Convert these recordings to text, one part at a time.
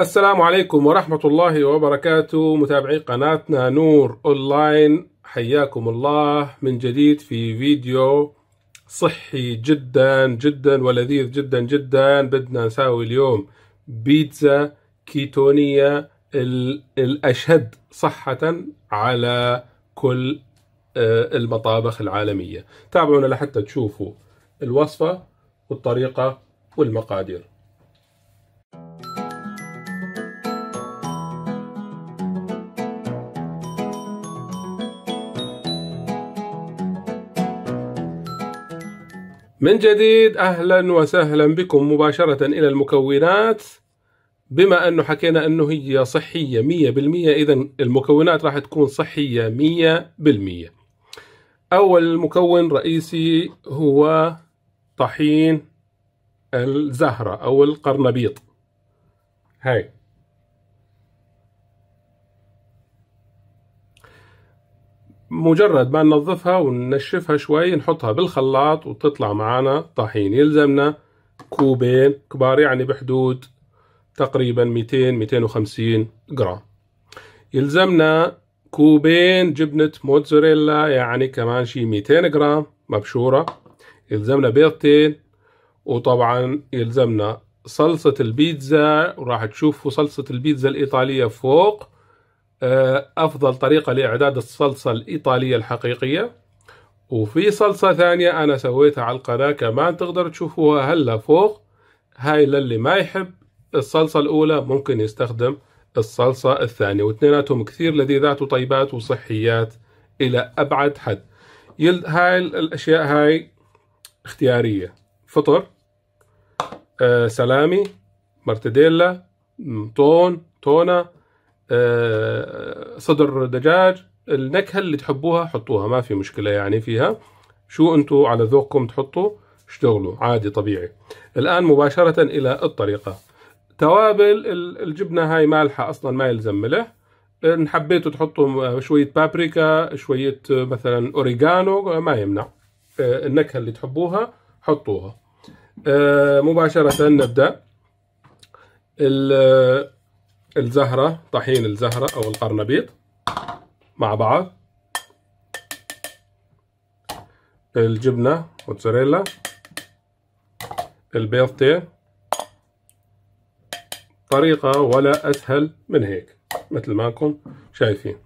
السلام عليكم ورحمة الله وبركاته متابعي قناتنا نور أونلاين حياكم الله من جديد في فيديو صحي جدا جدا ولذيذ جدا جدا بدنا نساوي اليوم بيتزا كيتونية الأشد صحة على كل آه، المطابخ العالمية تابعونا لحتى تشوفوا الوصفة والطريقة والمقادير من جديد اهلا وسهلا بكم مباشرة الى المكونات بما انه حكينا انه هي صحية 100% اذا المكونات راح تكون صحية 100% اول مكون رئيسي هو طحين الزهرة او القرنبيط هاي مجرد ما ننظفها وننشفها شوي نحطها بالخلاط وتطلع معانا طحين يلزمنا كوبين كبار يعني بحدود تقريبا 200 250 جرام يلزمنا كوبين جبنة موتزوريلا يعني كمان شي 200 جرام مبشورة يلزمنا بيضتين وطبعا يلزمنا صلصة البيتزا وراح تشوفوا صلصة البيتزا الإيطالية فوق آه، أفضل طريقة لإعداد الصلصة الإيطالية الحقيقية وفي صلصة ثانية أنا سويتها على القناة كمان تقدر تشوفوها هلا فوق هاي للي ما يحب الصلصة الأولى ممكن يستخدم الصلصة الثانية واثنيناتهم كثير لذيذات وطيبات وصحيات إلى أبعد حد هاي الأشياء هاي اختيارية فطر آه سلامي مرتديلا تون تونة آه، صدر دجاج النكهه اللي تحبوها حطوها ما في مشكله يعني فيها شو انتوا على ذوقكم تحطوا اشتغلوا عادي طبيعي الان مباشره الى الطريقه توابل الجبنه هاي مالحه اصلا ما يلزم ملح ان حبيتوا تحطوا شويه بابريكا شويه مثلا اوريجانو ما يمنع آه، النكهه اللي تحبوها حطوها آه، مباشره نبدا الزهرة طحين الزهرة أو القرنبيط مع بعض الجبنة موتزاريلا البيضتين طريقة ولا أسهل من هيك مثل ما انكم شايفين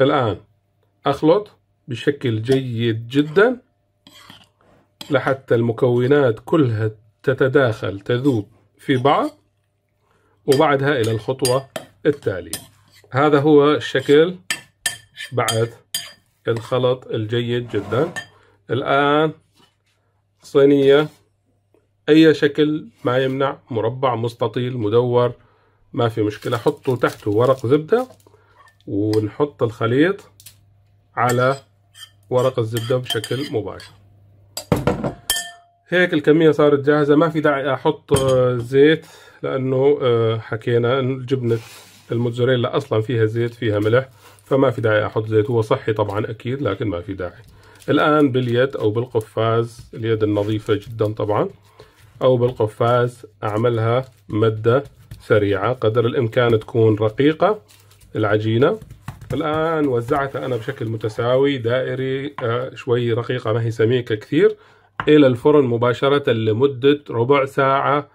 الآن أخلط بشكل جيد جدا لحتى المكونات كلها تتداخل تذوب في بعض وبعدها إلى الخطوة التالية هذا هو الشكل بعد الخلط الجيد جدا الآن صينية أي شكل ما يمنع مربع مستطيل مدور ما في مشكلة حطوا تحته ورق زبدة ونحط الخليط على ورق الزبدة بشكل مباشر هيك الكمية صارت جاهزة ما في داعي أحط زيت لانه آه، حكينا انه جبنه الموتزاريلا اصلا فيها زيت فيها ملح فما في داعي احط زيت هو صحي طبعا اكيد لكن ما في داعي الان باليد او بالقفاز اليد النظيفه جدا طبعا او بالقفاز اعملها مده سريعه قدر الامكان تكون رقيقه العجينه الآن وزعتها أنا بشكل متساوي دائري آه، شوي رقيقة ما هي سميكة كثير إلى الفرن مباشرة لمدة ربع ساعة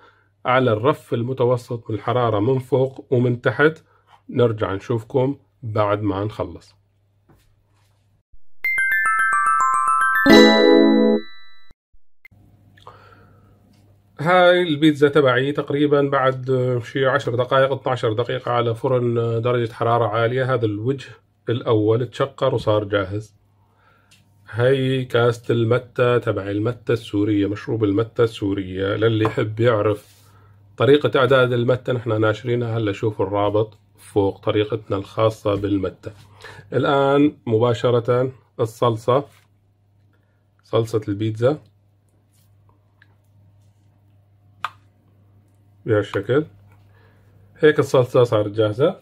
على الرف المتوسط بالحرارة من فوق ومن تحت نرجع نشوفكم بعد ما نخلص هاي البيتزا تبعي تقريبا بعد شي 10 دقائق 12 دقيقة على فرن درجة حرارة عالية هذا الوجه الأول تشقر وصار جاهز هاي كاسة المتة تبع المتة السورية مشروب المتة السورية للي يحب يعرف طريقة إعداد المتة نحن ناشرينها هلا شوفوا الرابط فوق طريقتنا الخاصة بالمتة الآن مباشرة الصلصة صلصة البيتزا بهالشكل هيك الصلصة صارت جاهزة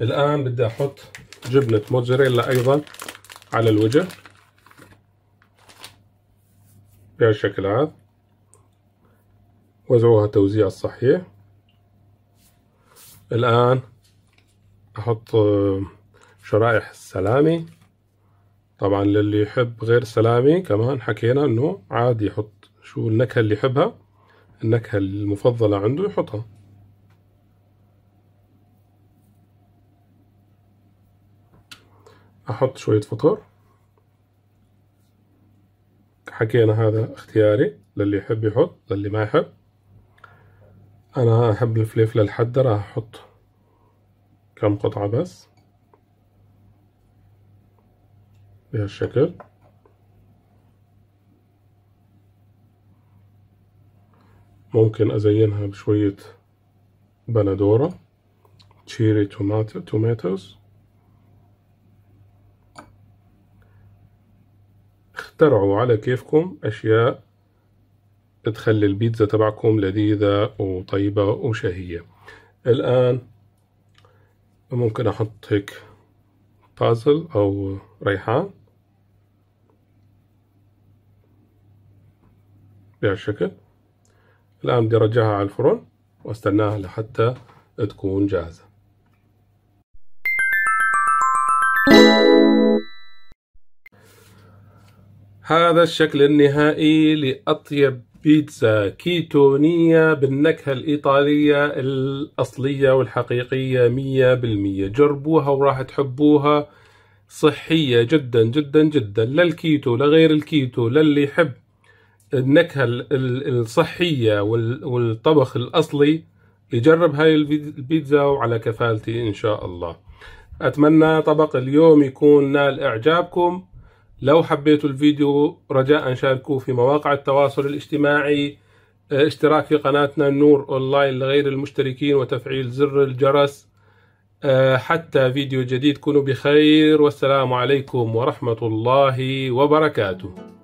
الآن بدي أحط جبنة موزاريلا أيضا على الوجه بهالشكل هذا وزعوها توزيع الصحيح الآن أحط آه، شرائح السلامي طبعا للي يحب غير سلامي كمان حكينا انه عادي يحط شو النكهة اللي يحبها النكهة المفضلة عنده يحطها أحط شوية فطور حكينا هذا اختياري للي يحب يحط للي ما يحب انا احب الفليفله الحادة راح احط كم قطعة بس بهالشكل ممكن ازينها بشوية بندورة تشيري توماتو توماتوز اخترعوا على كيفكم اشياء تخلي البيتزا تبعكم لذيذة وطيبة وشهية الآن ممكن أحط هيك بازل أو ريحان بهالشكل الآن بدي أرجعها على الفرن وأستناها لحتى تكون جاهزة هذا الشكل النهائي لأطيب بيتزا كيتونية بالنكهة الإيطالية الأصلية والحقيقية مية بالمية جربوها وراح تحبوها صحية جدا جدا جدا للكيتو لغير الكيتو للي يحب النكهة الصحية والطبخ الأصلي يجرب هاي البيتزا وعلى كفالتي إن شاء الله أتمنى طبق اليوم يكون نال إعجابكم لو حبيتوا الفيديو رجاء شاركوه في مواقع التواصل الاجتماعي آه، اشتراك في قناتنا نور اونلاين لغير المشتركين وتفعيل زر الجرس آه، حتى فيديو جديد كونوا بخير والسلام عليكم ورحمة الله وبركاته